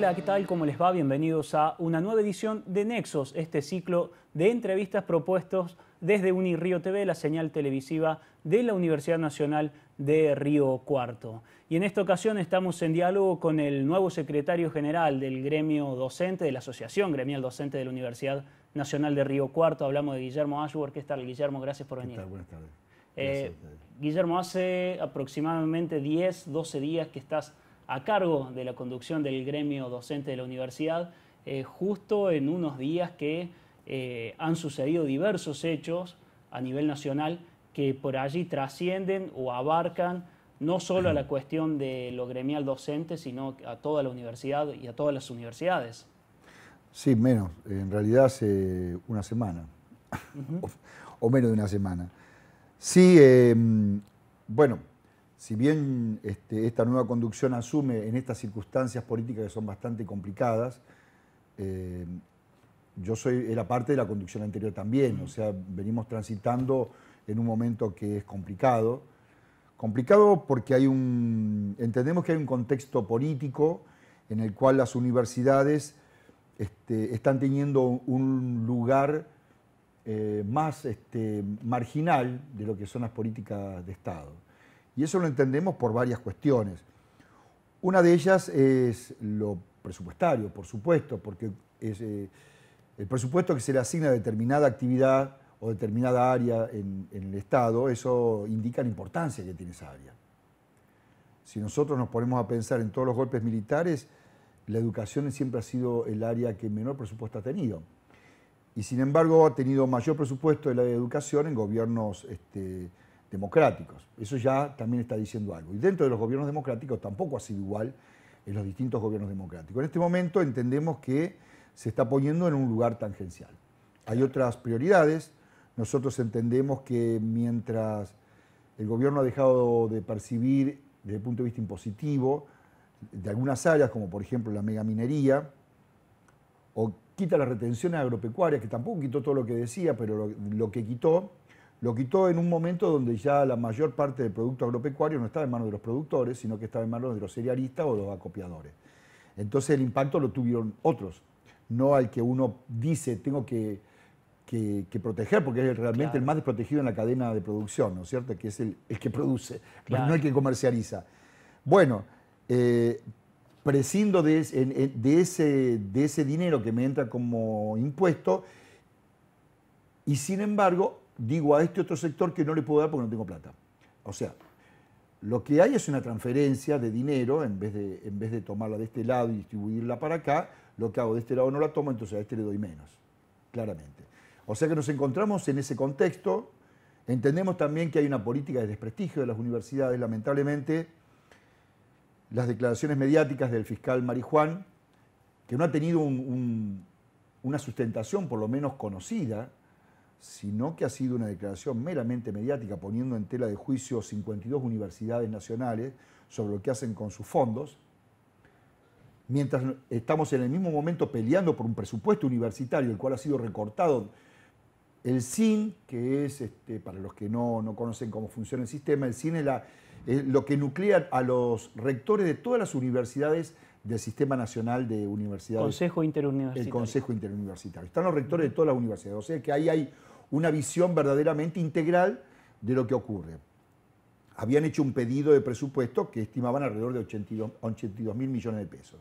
Hola, ¿qué tal? ¿Cómo les va? Bienvenidos a una nueva edición de Nexos, este ciclo de entrevistas propuestos desde Unirío TV, la señal televisiva de la Universidad Nacional de Río Cuarto. Y en esta ocasión estamos en diálogo con el nuevo secretario general del gremio docente, de la Asociación Gremial Docente de la Universidad Nacional de Río Cuarto. Hablamos de Guillermo Ashworth. ¿Qué tal, Guillermo? Gracias por venir. Buenas tardes. Eh, Guillermo, hace aproximadamente 10, 12 días que estás a cargo de la conducción del gremio docente de la universidad, eh, justo en unos días que eh, han sucedido diversos hechos a nivel nacional que por allí trascienden o abarcan no solo a la cuestión de lo gremial docente, sino a toda la universidad y a todas las universidades. Sí, menos. En realidad hace una semana, o, menos de una semana. Sí, em, bueno, si bien este, esta nueva conducción asume en estas circunstancias políticas que son bastante complicadas, eh, yo soy, era parte de la conducción anterior también, o sea, venimos transitando en un momento que es complicado. Complicado porque hay un, entendemos que hay un contexto político en el cual las universidades este, están teniendo un lugar eh, más este, marginal de lo que son las políticas de Estado. Y eso lo entendemos por varias cuestiones. Una de ellas es lo presupuestario, por supuesto, porque es, eh, el presupuesto que se le asigna a determinada actividad o determinada área en, el Estado, eso indica la importancia que tiene esa área. Si nosotros nos ponemos a pensar en todos los golpes militares, la educación siempre ha sido el área que menor presupuesto ha tenido. Y sin embargo ha tenido mayor presupuesto de la educación en gobiernos este, democráticos. Eso ya también está diciendo algo. Y dentro de los gobiernos democráticos tampoco ha sido igual en los distintos gobiernos democráticos. En este momento entendemos que se está poniendo en un lugar tangencial. Hay otras prioridades. Nosotros entendemos que mientras el gobierno ha dejado de percibir desde el punto de vista impositivo de algunas áreas, como por ejemplo la megaminería, o quita las retenciones agropecuarias, que tampoco quitó todo lo que decía, pero lo que quitó, lo quitó en un momento donde ya la mayor parte del producto agropecuario no estaba en manos de los productores, sino que estaba en manos de los cerealistas o los acopiadores. Entonces el impacto lo tuvieron otros, no al que uno dice tengo que, proteger, porque es realmente el más desprotegido en la cadena de producción, ¿no es cierto? Que es el, que produce, no el que comercializa. Bueno, eh, prescindo de, ese, de ese dinero que me entra como impuesto y sin embargo digo a este otro sector que no le puedo dar porque no tengo plata. O sea, lo que hay es una transferencia de dinero, en vez de, en vez de tomarla de este lado y distribuirla para acá, lo que hago de este lado no la tomo, entonces a este le doy menos, claramente. O sea que nos encontramos en ese contexto, entendemos también que hay una política de desprestigio de las universidades, lamentablemente, las declaraciones mediáticas del fiscal Marijuán, que no ha tenido una sustentación por lo menos conocida, sino que ha sido una declaración meramente mediática, poniendo en tela de juicio 52 universidades nacionales sobre lo que hacen con sus fondos, mientras estamos en el mismo momento peleando por un presupuesto universitario, el cual ha sido recortado. El SIN, que es, este, para los que no, no, conocen cómo funciona el sistema, el SIN es, la, lo que nuclea a los rectores de todas las universidades del Sistema Nacional de Universidades. Consejo Interuniversitario. El Consejo Interuniversitario. Están los rectores de todas las universidades. O sea que ahí hay una visión verdaderamente integral de lo que ocurre. Habían hecho un pedido de presupuesto que estimaban alrededor de 82, mil millones de pesos.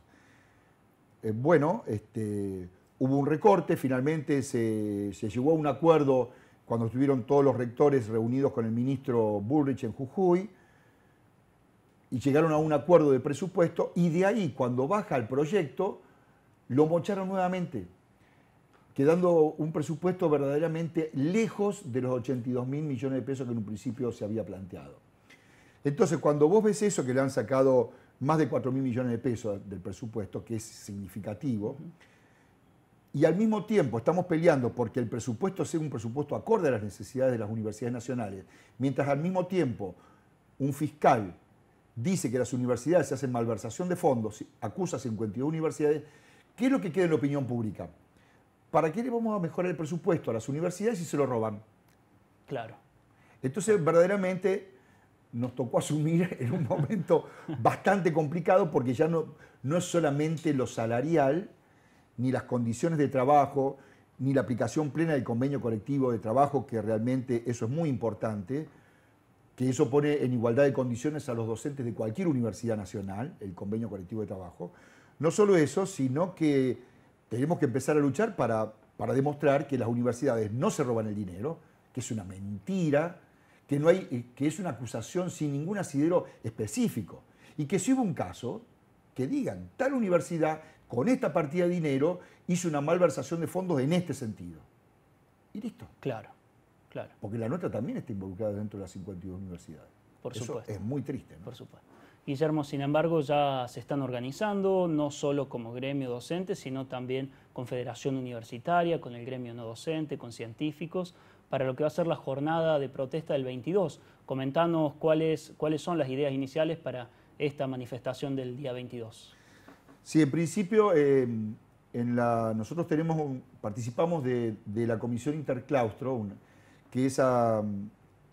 Eh, bueno, este, hubo un recorte, finalmente se, se llegó a un acuerdo cuando estuvieron todos los rectores reunidos con el ministro Bullrich en Jujuy y llegaron a un acuerdo de presupuesto y de ahí cuando baja el proyecto lo mocharon nuevamente quedando un presupuesto verdaderamente lejos de los 82 mil millones de pesos que en un principio se había planteado. Entonces, cuando vos ves eso, que le han sacado más de 4 mil millones de pesos del presupuesto, que es significativo, y al mismo tiempo estamos peleando porque el presupuesto sea un presupuesto acorde a las necesidades de las universidades nacionales, mientras al mismo tiempo un fiscal dice que las universidades se hacen malversación de fondos, acusa a 52 universidades, ¿qué es lo que queda en la opinión pública? ¿para qué le vamos a mejorar el presupuesto a las universidades si se lo roban? Claro. Entonces, verdaderamente nos tocó asumir en un momento bastante complicado porque ya no, no es solamente lo salarial, ni las condiciones de trabajo, ni la aplicación plena del convenio colectivo de trabajo, que realmente eso es muy importante, que eso pone en igualdad de condiciones a los docentes de cualquier universidad nacional, el convenio colectivo de trabajo. No solo eso, sino que tenemos que empezar a luchar para, demostrar que las universidades no se roban el dinero, que es una mentira, que, no hay, eh, que es una acusación sin ningún asidero específico. Y que si hubo un caso, que digan, tal universidad con esta partida de dinero hizo una malversación de fondos en este sentido. Y listo. Claro, claro. Porque la nuestra también está involucrada dentro de las 52 universidades. Por supuesto. Es muy triste. Por supuesto. Guillermo, sin embargo, ya se están organizando, no solo como gremio docente, sino también con Federación Universitaria, con el gremio no docente, con científicos, para lo que va a ser la jornada de protesta del 22. Comentanos cuáles, cuáles son las ideas iniciales para esta manifestación del día 22. Sí, en principio, em, nosotros tenemos participamos de, la Comisión Interclaustro, que es a,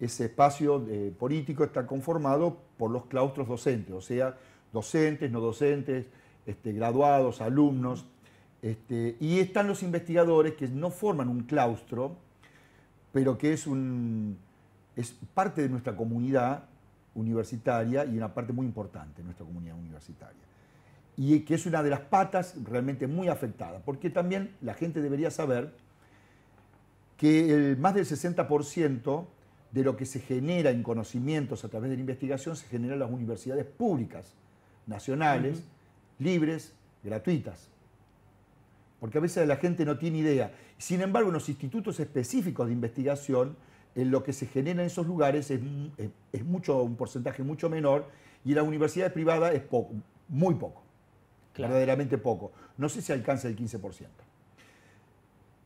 ese espacio eh, político está conformado por los claustros docentes, o sea, docentes, no docentes, este, graduados, alumnos, este, y están los investigadores que no forman un claustro, pero que es, un, es parte de nuestra comunidad universitaria y una parte muy importante de nuestra comunidad universitaria. Y que es una de las patas realmente muy afectadas, porque también la gente debería saber que el, más del 60% de lo que se genera en conocimientos a través de la investigación se generan las universidades públicas, nacionales, libres, gratuitas. Porque a veces la gente no tiene idea. Sin embargo, en los institutos específicos de investigación, en lo que se genera en esos lugares es, mucho, un porcentaje mucho menor y en las universidades privadas es poco, muy poco, verdaderamente poco. No sé si alcanza el 15%.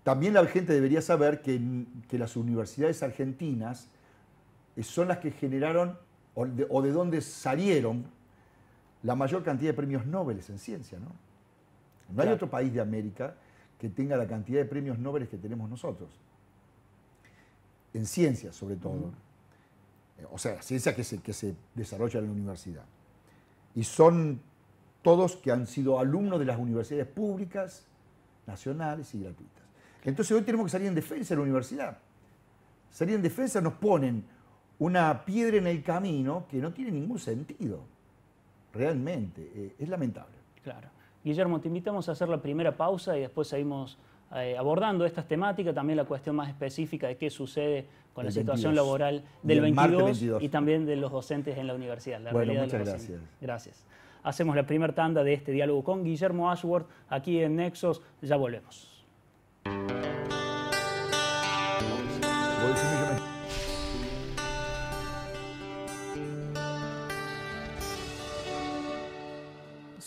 También la gente debería saber que, las universidades argentinas eh, son las que generaron o de, donde salieron la mayor cantidad de premios Nobel en ciencia. No, no hay otro país de América que tenga la cantidad de premios Nobel que tenemos nosotros. En ciencia, sobre todo. Eh, o sea, ciencia que se, que se desarrolla en la universidad. Y son todos que han sido alumnos de las universidades públicas, nacionales y gratuitas. Entonces hoy tenemos que salir en defensa de la universidad. Salir en defensa nos ponen una piedra en el camino que no tiene ningún sentido. Realmente, eh, es lamentable. Claro. Guillermo, te invitamos a hacer la primera pausa y después seguimos eh, abordando estas temáticas, también la cuestión más específica de qué sucede con la situación laboral del 22, y también de los docentes en la universidad. La bueno, muchas gracias. Gracias. Hacemos la primera tanda de este diálogo con Guillermo Ashworth aquí en Nexos. Ya volvemos.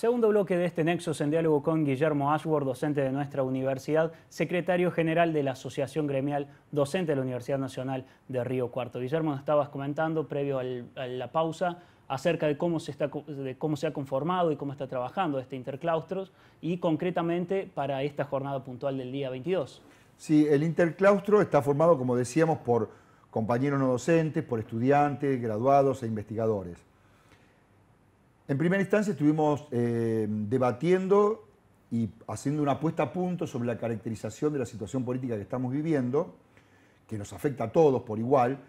Segundo bloque de este Nexos en diálogo con Guillermo Ashworth, docente de nuestra universidad, secretario general de la Asociación Gremial Docente de la Universidad Nacional de Río Cuarto. Guillermo, nos estabas comentando previo a la pausa acerca de cómo, se ha conformado y cómo está trabajando este interclaustros y concretamente para esta jornada puntual del día 22. Sí, el interclaustro está formado, como decíamos, por compañeros no docentes, por estudiantes, graduados e investigadores. En primera instancia estuvimos eh, debatiendo y haciendo una puesta a punto sobre la caracterización de la situación política que estamos viviendo, que nos afecta a todos por igual,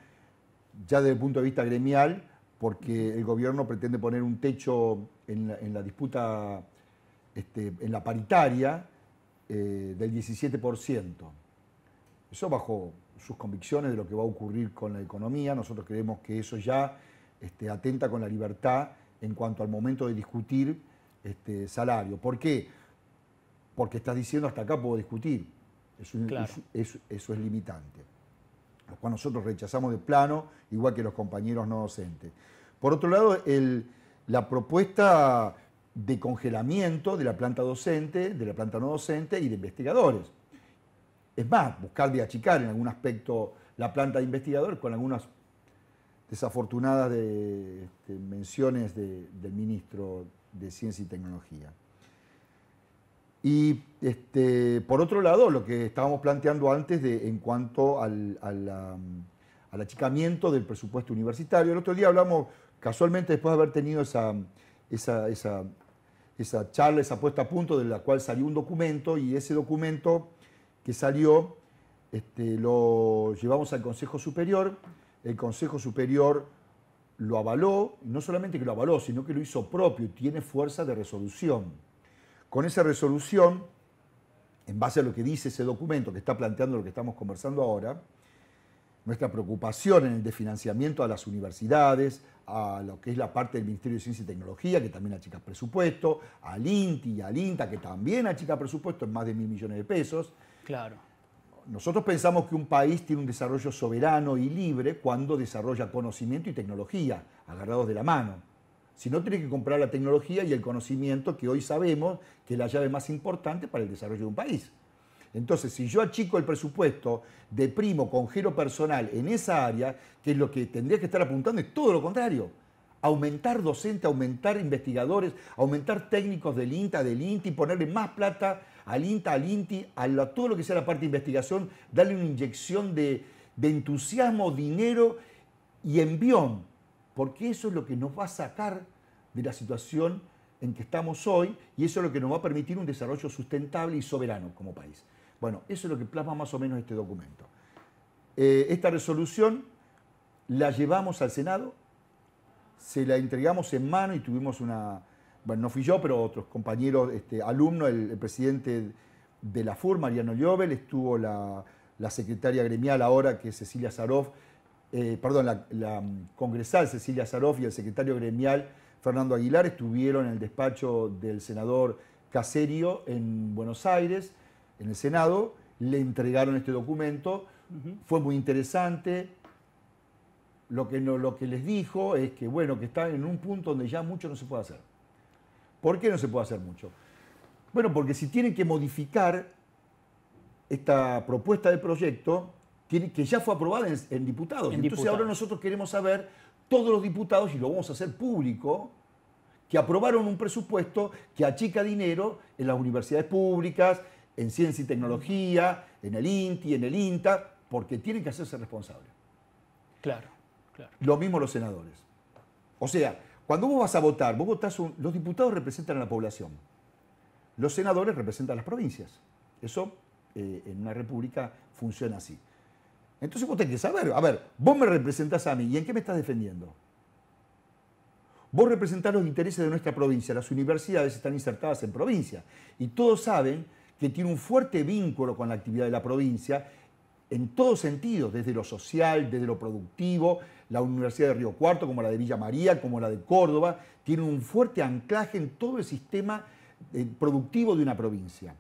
ya desde el punto de vista gremial, porque el gobierno pretende poner un techo en la, disputa, este, en la paritaria, eh, del 17%. Eso bajo sus convicciones de lo que va a ocurrir con la economía, nosotros creemos que eso ya este, atenta con la libertad en cuanto al momento de discutir este, salario. ¿Por qué? Porque estás diciendo hasta acá puedo discutir. Eso es, limitante. Lo cual nosotros rechazamos de plano, igual que los compañeros no docentes. Por otro lado, la propuesta de congelamiento de la planta docente, de la planta no docente y de investigadores. Es más, buscar de achicar en algún aspecto la planta de investigadores con algunas desafortunadas de, menciones del ministro de Ciencia y Tecnología. Y este, por otro lado, lo que estábamos planteando antes en cuanto al, achicamiento del presupuesto universitario, el otro día hablamos, casualmente después de haber tenido esa, charla, esa puesta a punto de la cual salió un documento y ese documento que salió este, lo llevamos al Consejo Superior el Consejo Superior lo avaló, no solamente que lo avaló, sino que lo hizo propio, tiene fuerza de resolución. Con esa resolución, en base a lo que dice ese documento que está planteando lo que estamos conversando ahora, nuestra preocupación en el desfinanciamiento a las universidades, a lo que es la parte del Ministerio de Ciencia y Tecnología, que también achica presupuesto, al INTI y al INTA, que también achica presupuesto en más de mil millones de pesos. Claro nosotros pensamos que un país tiene un desarrollo soberano y libre cuando desarrolla conocimiento y tecnología, agarrados de la mano. Si no, tiene que comprar la tecnología y el conocimiento que hoy sabemos que es la llave más importante para el desarrollo de un país. Entonces, si yo achico el presupuesto, deprimo, congelo personal en esa área, que es lo que tendría que estar apuntando, es todo lo contrario aumentar docentes, aumentar investigadores, aumentar técnicos del INTA, del INTI, ponerle más plata al INTA, al INTI, a, todo lo que sea la parte de investigación, darle una inyección de, entusiasmo, dinero y envión, porque eso es lo que nos va a sacar de la situación en que estamos hoy y eso es lo que nos va a permitir un desarrollo sustentable y soberano como país. Bueno, eso es lo que plasma más o menos este documento. Eh, esta resolución la llevamos al Senado, se la entregamos en mano y tuvimos una, bueno, no fui yo, pero otros compañeros, este, alumnos, el, presidente de la FUR, Mariano Llobel, estuvo la, secretaria gremial ahora, que Cecilia Zaroff, eh, perdón, la, congresal Cecilia Zaroff y el secretario gremial Fernando Aguilar estuvieron en el despacho del senador Caserio en Buenos Aires, en el Senado, le entregaron este documento, fue muy interesante, lo que, lo que les dijo es que, bueno, que están en un punto donde ya mucho no se puede hacer. ¿Por qué no se puede hacer mucho? Bueno, porque si tienen que modificar esta propuesta de proyecto, que ya fue aprobada en, diputados. Entonces ahora nosotros queremos saber todos los diputados, y lo vamos a hacer público, que aprobaron un presupuesto que achica dinero en las universidades públicas, en ciencia y tecnología, en el INTI, en el INTA, porque tienen que hacerse responsables. Claro. Lo mismo los senadores. O sea, cuando vos vas a votar, vos votás los diputados representan a la población. Los senadores representan a las provincias. Eso eh, en una república funciona así. Entonces vos tenés que saber, a ver, vos me representás a mí, ¿y en qué me estás defendiendo? Vos representás los intereses de nuestra provincia. Las universidades están insertadas en provincia. Y todos saben que tiene un fuerte vínculo con la actividad de la provincia en todos sentidos, desde lo social, desde lo productivo, la Universidad de Río Cuarto, como la de Villa María, como la de Córdoba, tiene un fuerte anclaje en todo el sistema eh, productivo de una provincia.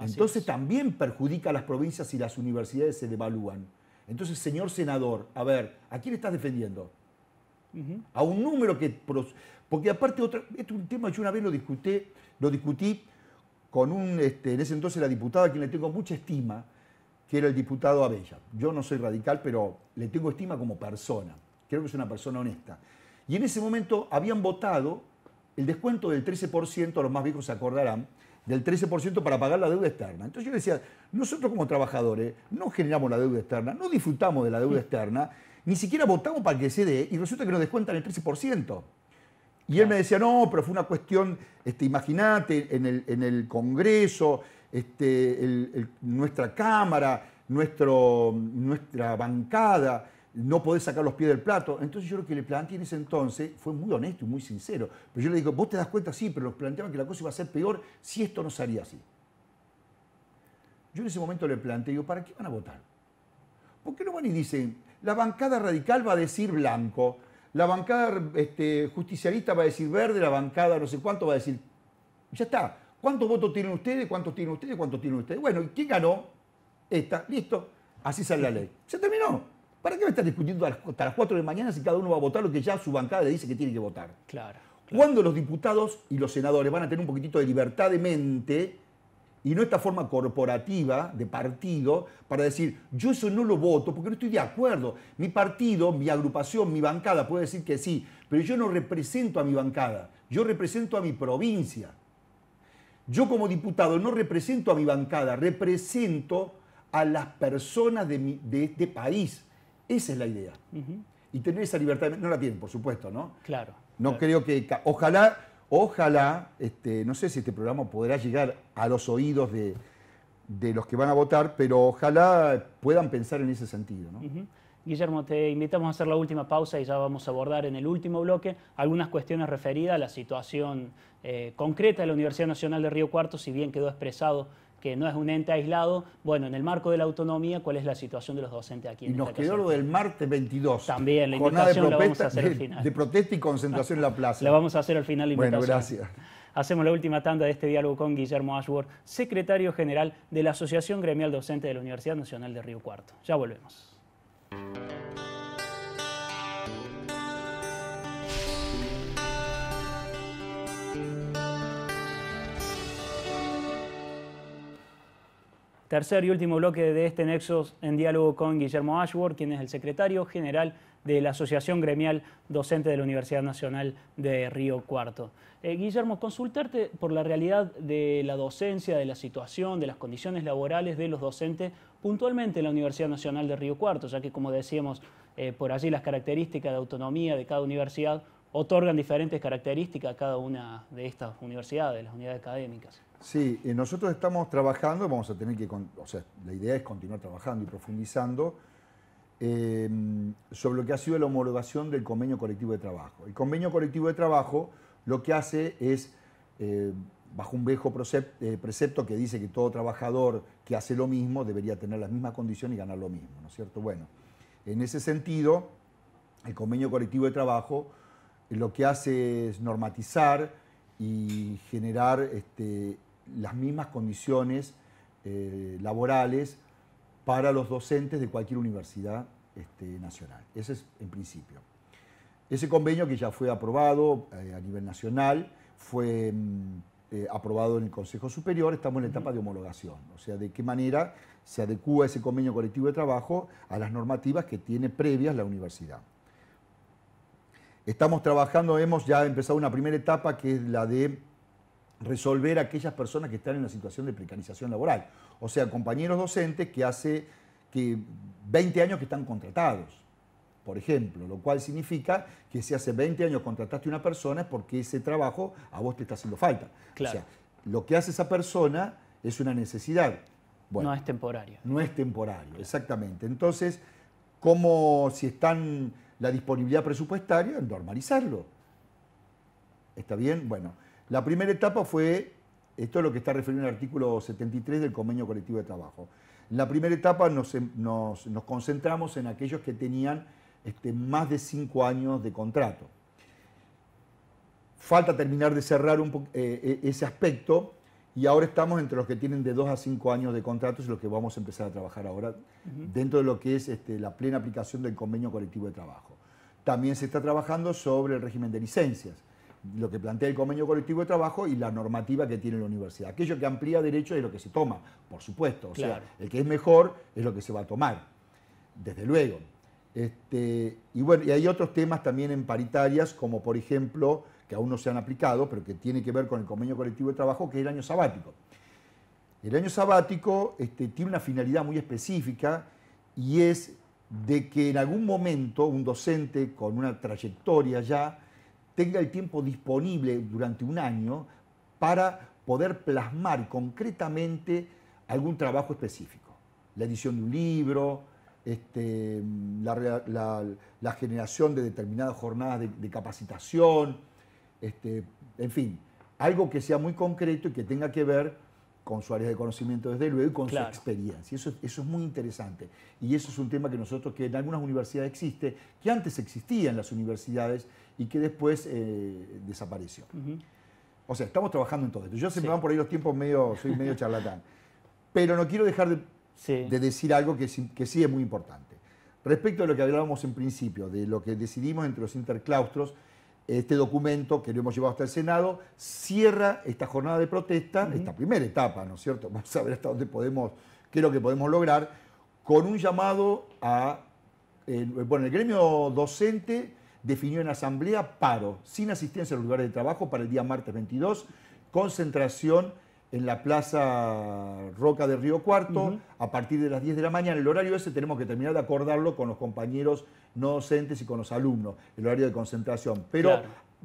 Entonces también perjudica a las provincias si las universidades se devalúan. Entonces, señor senador, a ver, ¿a quién estás defendiendo? A un número que... Porque aparte, otro, este es un tema, yo una vez lo discutí, lo discutí con un, este, en ese entonces la diputada, a quien le tengo mucha estima, que era el diputado Abella. Yo no soy radical, pero le tengo estima como persona. Creo que es una persona honesta. Y en ese momento habían votado el descuento del 13%, los más viejos se acordarán, del 13% para pagar la deuda externa. Entonces yo decía, nosotros como trabajadores no generamos la deuda externa, no disfrutamos de la deuda externa, ni siquiera votamos para que se dé y resulta que nos descuentan el 13%. Y él me decía, no, pero fue una cuestión, este, imagínate, en el, en el Congreso, este, nuestra cámara, nuestro, nuestra bancada, no podés sacar los pies del plato. Entonces yo lo que le planteé en ese entonces fue muy honesto y muy sincero. Pero yo le digo, vos te das cuenta, sí, pero los planteaban que la cosa iba a ser peor si esto no salía así. Yo en ese momento le planteé, digo, ¿para qué van a votar? porque no van y dicen, la bancada radical va a decir blanco, la bancada este, justicialista va a decir verde, la bancada no sé cuánto va a decir... Ya está, ¿Cuántos votos tienen ustedes? ¿Cuántos tienen ustedes? ¿Cuántos tienen ustedes? Bueno, ¿y quién ganó? Esta, listo. Así sale la ley. Se terminó. ¿Para qué me a estar discutiendo hasta las 4 de la mañana si cada uno va a votar lo que ya su bancada le dice que tiene que votar? Claro. claro. Cuando los diputados y los senadores van a tener un poquitito de libertad de mente y no esta forma corporativa de partido para decir, yo eso no lo voto porque no estoy de acuerdo. Mi partido, mi agrupación, mi bancada puede decir que sí, pero yo no represento a mi bancada, yo represento a mi provincia. Yo como diputado no represento a mi bancada, represento a las personas de, este país. Esa es la idea. Y tener esa libertad, no la tienen, por supuesto, ¿no? Claro. No creo que, ojalá, ojalá, este, no sé si este programa podrá llegar a los oídos de, los que van a votar, pero ojalá puedan pensar en ese sentido, ¿no? Guillermo, te invitamos a hacer la última pausa y ya vamos a abordar en el último bloque algunas cuestiones referidas a la situación eh, concreta de la Universidad Nacional de Río Cuarto, si bien quedó expresado que no es un ente aislado. Bueno, en el marco de la autonomía, ¿cuál es la situación de los docentes aquí? En y nos quedó lo del martes 22. También, la invitación la vamos a hacer al final. De protesta y concentración en la plaza. La vamos a hacer al final la invitación. Bueno, gracias. Hacemos la última tanda de este diálogo con Guillermo Ashworth, secretario general de la Asociación Gremial Docente de la Universidad Nacional de Río Cuarto. Ya volvemos. Tercer y último bloque de este Nexos en diálogo con Guillermo Ashworth, quien es el secretario general de la Asociación Gremial Docente de la Universidad Nacional de Río Cuarto. Eh, Guillermo, consultarte por la realidad de la docencia, de la situación, de las condiciones laborales de los docentes puntualmente en la Universidad Nacional de Río Cuarto, ya que como decíamos eh, por allí las características de autonomía de cada universidad otorgan diferentes características a cada una de estas universidades, las unidades académicas. Sí, eh, nosotros estamos trabajando, vamos a tener que, o sea, la idea es continuar trabajando y profundizando Em, sobre lo que ha sido la homologación del convenio colectivo de trabajo. El convenio colectivo de trabajo lo que hace es, eh, bajo un viejo eh, precepto que dice que todo trabajador que hace lo mismo debería tener las mismas condiciones y ganar lo mismo, ¿no es cierto? Bueno, en ese sentido, el convenio colectivo de trabajo lo que hace es normatizar y generar este, las mismas condiciones eh, laborales para los docentes de cualquier universidad este, nacional. Ese es en principio. Ese convenio que ya fue aprobado eh, a nivel nacional, fue mm, eh, aprobado en el Consejo Superior, estamos en la etapa de homologación, o sea, de qué manera se adecúa ese convenio colectivo de trabajo a las normativas que tiene previas la universidad. Estamos trabajando, hemos ya empezado una primera etapa que es la de resolver a aquellas personas que están en una situación de precarización laboral. O sea, compañeros docentes que hace que 20 años que están contratados, por ejemplo, lo cual significa que si hace 20 años contrataste a una persona es porque ese trabajo a vos te está haciendo falta. O sea, lo que hace esa persona es una necesidad. no es temporario. No es temporario, exactamente. Entonces, ¿cómo si están la disponibilidad presupuestaria? Normalizarlo. ¿Está bien? Bueno. La primera etapa fue, esto es lo que está referido en el artículo 73 del convenio colectivo de trabajo. la primera etapa nos, em, concentramos en aquellos que tenían este, más de cinco años de contrato. Falta terminar de cerrar eh, eh, ese aspecto y ahora estamos entre los que tienen de dos a cinco años de contrato y los que vamos a empezar a trabajar ahora dentro de lo que es este, la plena aplicación del convenio colectivo de trabajo. También se está trabajando sobre el régimen de licencias lo que plantea el convenio colectivo de trabajo y la normativa que tiene la universidad. Aquello que amplía derechos es lo que se toma, por supuesto. O sea, el que es mejor es lo que se va a tomar, desde luego. Este, y bueno, y hay otros temas también en paritarias, como por ejemplo, que aún no se han aplicado, pero que tiene que ver con el convenio colectivo de trabajo, que es el año sabático. El año sabático este, tiene una finalidad muy específica y es de que en algún momento un docente con una trayectoria ya tenga el tiempo disponible durante un año para poder plasmar concretamente algún trabajo específico. La edición de un libro, este, la, generación de determinadas jornadas de, capacitación, este, en fin, algo que sea muy concreto y que tenga que ver con su área de conocimiento desde luego y con su experiencia. Eso, eso es muy interesante. Y eso es un tema que nosotros, que en algunas universidades existe, que antes existía en las universidades y que después eh, desapareció. O sea, estamos trabajando en todo esto. Yo siempre me van por ahí los tiempos medio, soy medio charlatán. Pero no quiero dejar de, decir algo que, que sí es muy importante. Respecto a lo que hablábamos en principio, de lo que decidimos entre los interclaustros, este documento que lo hemos llevado hasta el Senado cierra esta jornada de protesta, esta primera etapa, ¿no es cierto? Vamos a ver hasta dónde podemos, qué es lo que podemos lograr, con un llamado a, eh, bueno, el gremio docente definió en asamblea paro, sin asistencia a los lugares de trabajo para el día martes 22, concentración en la Plaza Roca de Río Cuarto a partir de las 10 de la mañana. El horario ese tenemos que terminar de acordarlo con los compañeros no docentes y con los alumnos, el horario de concentración. Pero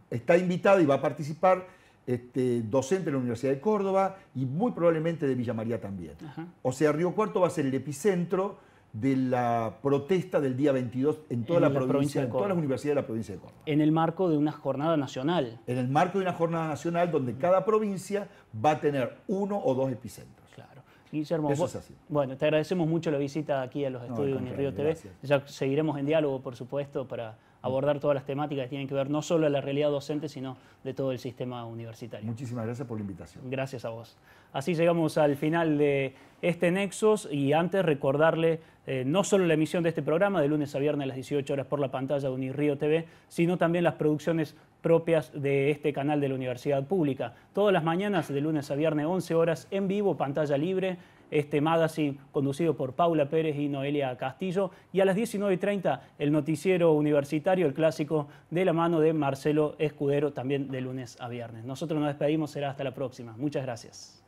está invitado y va a participar este, docente de la Universidad de Córdoba y muy probablemente de Villa María también. O sea, Río Cuarto va a ser el epicentro de la protesta del día 22 en toda la, provincia, en todas las universidades de la provincia de Córdoba. En el marco de una jornada nacional. En el marco de una jornada nacional donde cada provincia va a tener uno o dos epicentros. Claro. es así. bueno, te agradecemos mucho la visita aquí a los estudios de Río TV. Ya seguiremos en diálogo, por supuesto, para abordar todas las temáticas que tienen que ver no solo a la realidad docente, sino de todo el sistema universitario. Muchísimas gracias por la invitación. Gracias a vos. Así llegamos al final de este Nexos y antes recordarle eh, no solo la emisión de este programa de lunes a viernes a las 18 horas por la pantalla de Unirío TV, sino también las producciones propias de este canal de la Universidad Pública. Todas las mañanas de lunes a viernes 11 horas en vivo, pantalla libre este magazine conducido por Paula Pérez y Noelia Castillo. Y a las 19.30 el noticiero universitario, el clásico, de la mano de Marcelo Escudero, también de lunes a viernes. Nosotros nos despedimos, será hasta la próxima. Muchas gracias.